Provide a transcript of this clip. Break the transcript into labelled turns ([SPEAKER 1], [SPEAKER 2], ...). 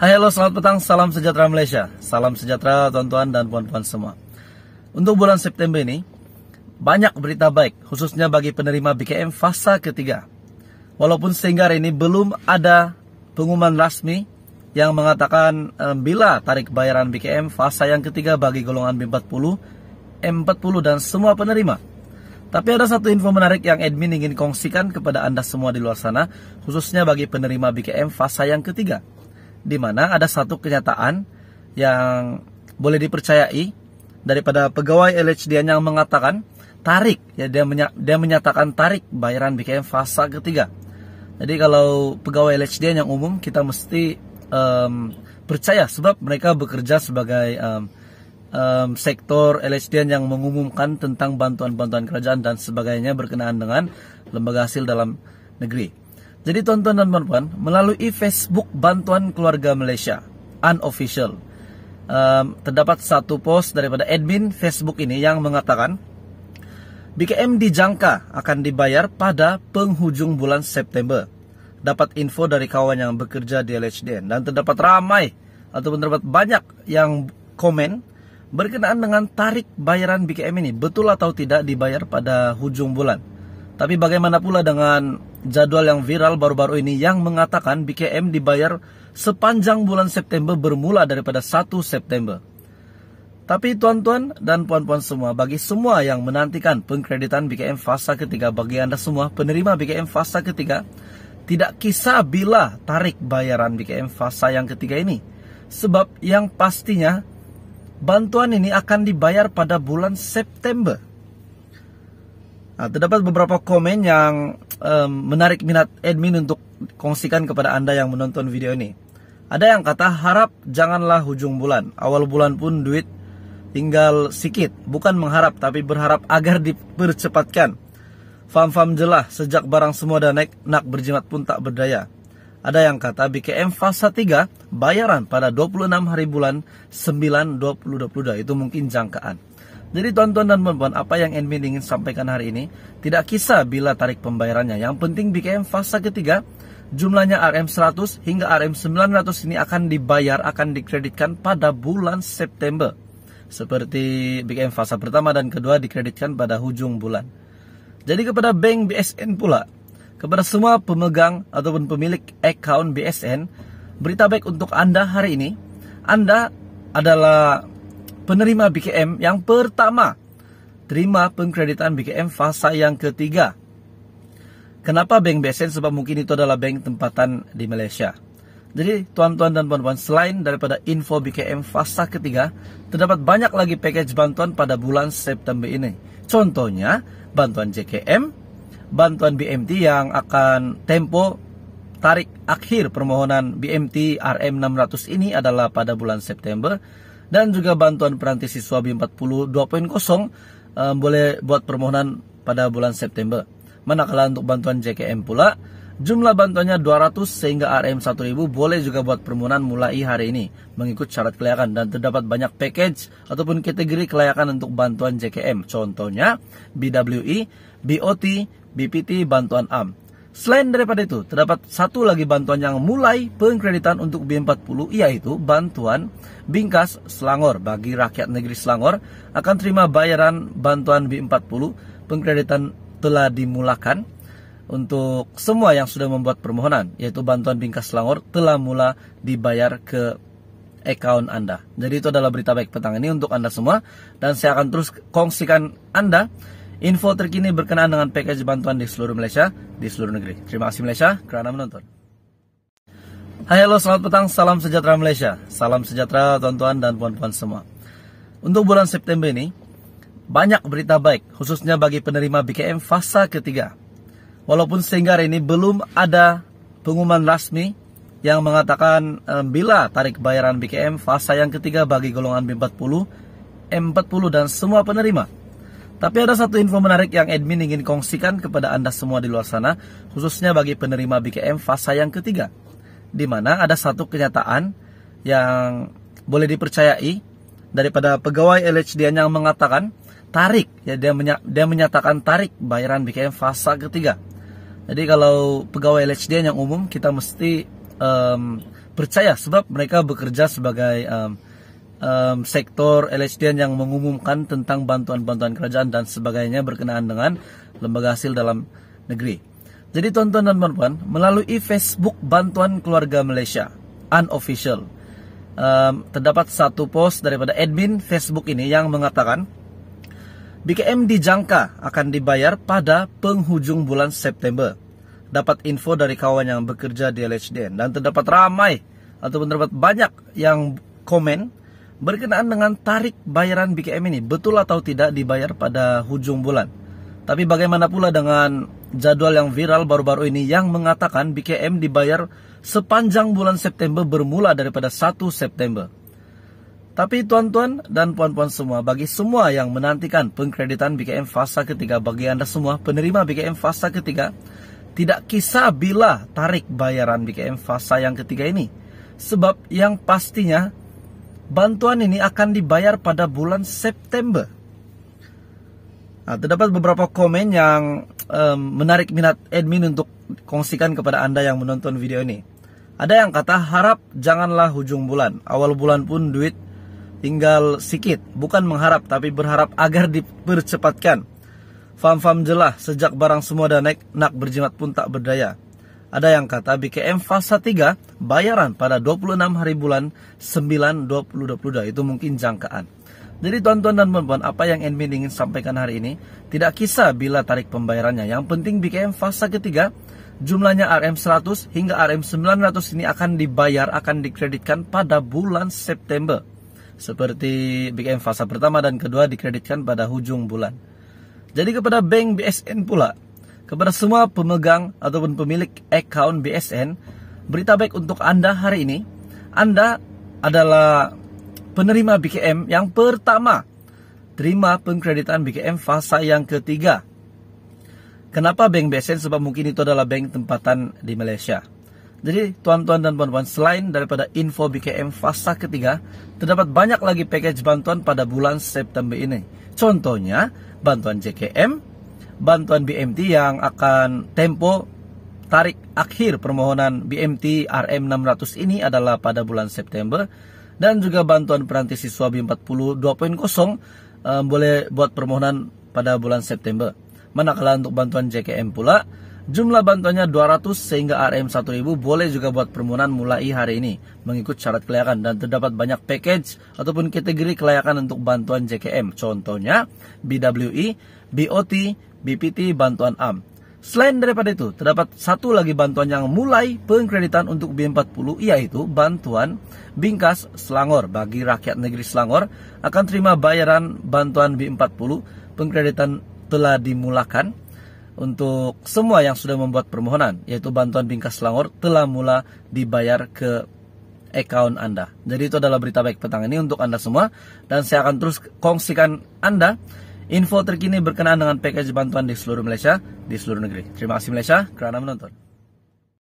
[SPEAKER 1] Hai halo selamat petang, salam sejahtera Malaysia Salam sejahtera tuan-tuan dan puan-puan semua Untuk bulan September ini Banyak berita baik khususnya bagi penerima BKM fasa ketiga Walaupun sehingga hari ini belum ada pengumuman rasmi Yang mengatakan eh, bila tarik bayaran BKM fasa yang ketiga bagi golongan B40 M40 dan semua penerima tapi ada satu info menarik yang admin ingin kongsikan kepada Anda semua di luar sana, khususnya bagi penerima BKM fasa yang ketiga di mana ada satu kenyataan yang boleh dipercayai daripada pegawai LHDN yang mengatakan tarik ya dia menya dia menyatakan tarik bayaran BKM fase ketiga. Jadi kalau pegawai LHDN yang umum kita mesti um, percaya sebab mereka bekerja sebagai um, um, sektor LHDN yang mengumumkan tentang bantuan-bantuan kerajaan dan sebagainya berkenaan dengan lembaga hasil dalam negeri. Jadi tonton dan teman melalui Facebook Bantuan Keluarga Malaysia unofficial um, terdapat satu post daripada admin Facebook ini yang mengatakan BKM dijangka akan dibayar pada penghujung bulan September. Dapat info dari kawan yang bekerja di LHDN dan terdapat ramai atau terdapat banyak yang komen berkenaan dengan tarik bayaran BKM ini betul atau tidak dibayar pada hujung bulan. Tapi bagaimana pula dengan jadwal yang viral baru-baru ini yang mengatakan BKM dibayar sepanjang bulan September bermula daripada 1 September. Tapi tuan-tuan dan puan-puan semua, bagi semua yang menantikan pengkreditan BKM fasa ketiga, bagi Anda semua penerima BKM fasa ketiga, tidak kisah bila tarik bayaran BKM fasa yang ketiga ini. Sebab yang pastinya bantuan ini akan dibayar pada bulan September. Nah, terdapat beberapa komen yang um, menarik minat admin untuk kongsikan kepada Anda yang menonton video ini. Ada yang kata harap janganlah ujung bulan, awal bulan pun duit tinggal sikit, bukan mengharap tapi berharap agar dipercepatkan. Fam-fam jelas, sejak barang semua dan naik, nak berjimat pun tak berdaya. Ada yang kata BKM fase 3 bayaran pada 26 hari bulan 9 2022 itu mungkin jangkaan. Jadi tuan-tuan dan puan-puan, apa yang Enmin ingin sampaikan hari ini, tidak kisah bila tarik pembayarannya. Yang penting BKM fase ketiga, jumlahnya RM100 hingga RM900 ini akan dibayar, akan dikreditkan pada bulan September. Seperti BKM fase pertama dan kedua dikreditkan pada hujung bulan. Jadi kepada bank BSN pula, kepada semua pemegang ataupun pemilik account BSN, berita baik untuk Anda hari ini, Anda adalah penerima BKM yang pertama terima pengkreditan BKM fasa yang ketiga. Kenapa Bank BSN? Sebab mungkin itu adalah bank tempatan di Malaysia. Jadi tuan-tuan dan puan-puan selain daripada info BKM fasa ketiga Terdapat banyak lagi package bantuan pada bulan September ini Contohnya bantuan JKM Bantuan BMT yang akan tempo tarik akhir permohonan BMT RM600 ini adalah pada bulan September dan juga bantuan peranti siswa B40 2.0 um, boleh buat permohonan pada bulan September. Manakala untuk bantuan JKM pula, jumlah bantuannya 200 sehingga RM 1000 boleh juga buat permohonan mulai hari ini mengikut syarat kelayakan dan terdapat banyak package ataupun kategori kelayakan untuk bantuan JKM. Contohnya BWI, BOT, BPT, bantuan AM. Selain daripada itu, terdapat satu lagi bantuan yang mulai pengkreditan untuk B40 yaitu bantuan Bingkas Selangor bagi rakyat negeri Selangor akan terima bayaran bantuan B40 pengkreditan telah dimulakan untuk semua yang sudah membuat permohonan yaitu bantuan Bingkas Selangor telah mula dibayar ke account Anda. Jadi itu adalah berita baik petang ini untuk Anda semua dan saya akan terus kongsikan Anda info terkini berkenaan dengan package bantuan di seluruh Malaysia, di seluruh negeri. Terima kasih Malaysia karena menonton. Hai halo selamat petang, salam sejahtera Malaysia, salam sejahtera tuan-tuan dan puan-puan semua. Untuk bulan September ini, banyak berita baik khususnya bagi penerima BKM fasa ketiga. Walaupun sehingga hari ini belum ada pengumuman rasmi yang mengatakan eh, bila tarik bayaran BKM fasa yang ketiga bagi golongan B40, M40 dan semua penerima tapi ada satu info menarik yang admin ingin kongsikan kepada Anda semua di luar sana, khususnya bagi penerima BKM fase yang ketiga. Di mana ada satu kenyataan yang boleh dipercayai daripada pegawai LHDN yang mengatakan tarik ya dia menya, dia menyatakan tarik bayaran BKM fase ketiga. Jadi kalau pegawai LHDN yang umum kita mesti um, percaya sebab mereka bekerja sebagai um, um, sektor LHDN yang mengumumkan tentang bantuan-bantuan kerajaan dan sebagainya berkenaan dengan lembaga hasil dalam negeri. Jadi tonton dan teman melalui Facebook Bantuan Keluarga Malaysia unofficial um, terdapat satu post daripada admin Facebook ini yang mengatakan BKM dijangka akan dibayar pada penghujung bulan September. Dapat info dari kawan yang bekerja di LHDN dan terdapat ramai atau terdapat banyak yang komen Berkenaan dengan tarik bayaran BKM ini, betul atau tidak dibayar pada hujung bulan? Tapi bagaimana pula dengan jadwal yang viral baru-baru ini yang mengatakan BKM dibayar sepanjang bulan September bermula daripada 1 September? Tapi tuan-tuan dan puan-puan semua, bagi semua yang menantikan pengkreditan BKM fasa ketiga, bagi Anda semua penerima BKM fasa ketiga, tidak kisah bila tarik bayaran BKM fasa yang ketiga ini. Sebab yang pastinya Bantuan ini akan dibayar pada bulan September. Nah, terdapat beberapa komen yang um, menarik minat admin untuk kongsikan kepada Anda yang menonton video ini. Ada yang kata harap janganlah hujung bulan, awal bulan pun duit tinggal sikit, bukan mengharap tapi berharap agar dipercepatkan. Fam-fam jelah sejak barang semua dan naik, nak berjimat pun tak berdaya. Ada yang kata BKM fase 3 bayaran pada 26 hari bulan 9 2022 itu mungkin jangkaan. Jadi tuan-tuan dan puan-puan apa yang admin ingin sampaikan hari ini tidak kisah bila tarik pembayarannya. Yang penting BKM fase ketiga jumlahnya RM100 hingga RM900 ini akan dibayar akan dikreditkan pada bulan September. Seperti BKM fase pertama dan kedua dikreditkan pada hujung bulan. Jadi kepada Bank BSN pula kepada semua pemegang ataupun pemilik account BSN, berita baik untuk Anda hari ini. Anda adalah penerima BKM yang pertama. Terima pengkreditan BKM fasa yang ketiga. Kenapa Bank BSN? Sebab mungkin itu adalah bank tempatan di Malaysia. Jadi tuan-tuan dan puan-puan selain daripada info BKM fasa ketiga terdapat banyak lagi package bantuan pada bulan September ini. Contohnya bantuan JKM, bantuan BMT yang akan tempo tarik akhir permohonan BMT RM600 ini adalah pada bulan September dan juga bantuan peranti siswa B40 2.0 eh, boleh buat permohonan pada bulan September. Manakala untuk bantuan JKM pula jumlah bantuannya 200 sehingga RM1000 boleh juga buat permohonan mulai hari ini mengikut syarat kelayakan dan terdapat banyak package ataupun kategori kelayakan untuk bantuan JKM contohnya BWI, e, BOT, BPT bantuan AM. Selain daripada itu, terdapat satu lagi bantuan yang mulai pengkreditan untuk B40 yaitu bantuan Bingkas Selangor bagi rakyat negeri Selangor akan terima bayaran bantuan B40 pengkreditan telah dimulakan untuk semua yang sudah membuat permohonan yaitu bantuan Bingkas Selangor telah mula dibayar ke account Anda. Jadi itu adalah berita baik petang ini untuk Anda semua dan saya akan terus kongsikan Anda info terkini berkenaan dengan package bantuan di seluruh Malaysia, di seluruh negeri. Terima kasih Malaysia kerana menonton.